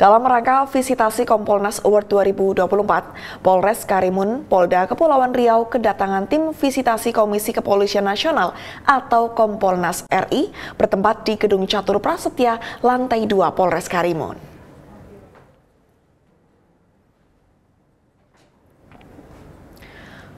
Dalam rangka visitasi Kompolnas Award 2024, Polres Karimun, Polda Kepulauan Riau kedatangan tim visitasi Komisi Kepolisian Nasional atau Kompolnas RI bertempat di Gedung Catur Prasetya, lantai 2 Polres Karimun.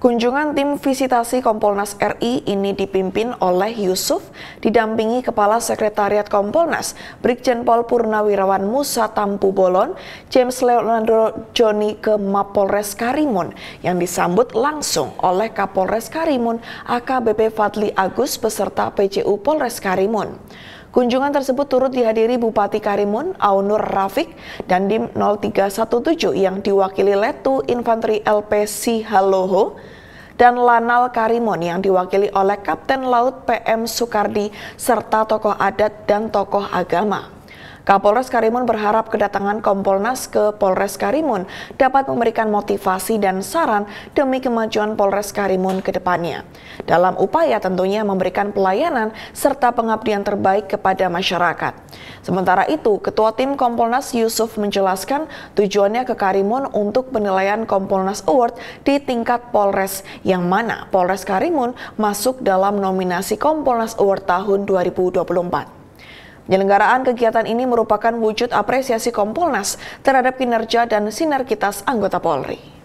Kunjungan tim visitasi Kompolnas RI ini dipimpin oleh Yusuf, didampingi Kepala Sekretariat Kompolnas, Brigjen Pol Purnawirawan Musa Tampu Bolon, James Leonardo Joni ke Mapolres Karimun, yang disambut langsung oleh Kapolres Karimun, AKBP Fadli Agus beserta PJU Polres Karimun. Kunjungan tersebut turut dihadiri Bupati Karimun, Aunur Rafiq, dan Dim 0317 yang diwakili Letu Infanteri LP Haloho dan Lanal Karimun yang diwakili oleh Kapten Laut PM Sukardi serta tokoh adat dan tokoh agama. Kapolres Karimun berharap kedatangan Kompolnas ke Polres Karimun dapat memberikan motivasi dan saran demi kemajuan Polres Karimun ke depannya. Dalam upaya tentunya memberikan pelayanan serta pengabdian terbaik kepada masyarakat. Sementara itu, Ketua Tim Kompolnas Yusuf menjelaskan tujuannya ke Karimun untuk penilaian Kompolnas Award di tingkat Polres yang mana Polres Karimun masuk dalam nominasi Kompolnas Award tahun 2024. Penyelenggaraan kegiatan ini merupakan wujud apresiasi Kompolnas terhadap kinerja dan sinergitas anggota Polri.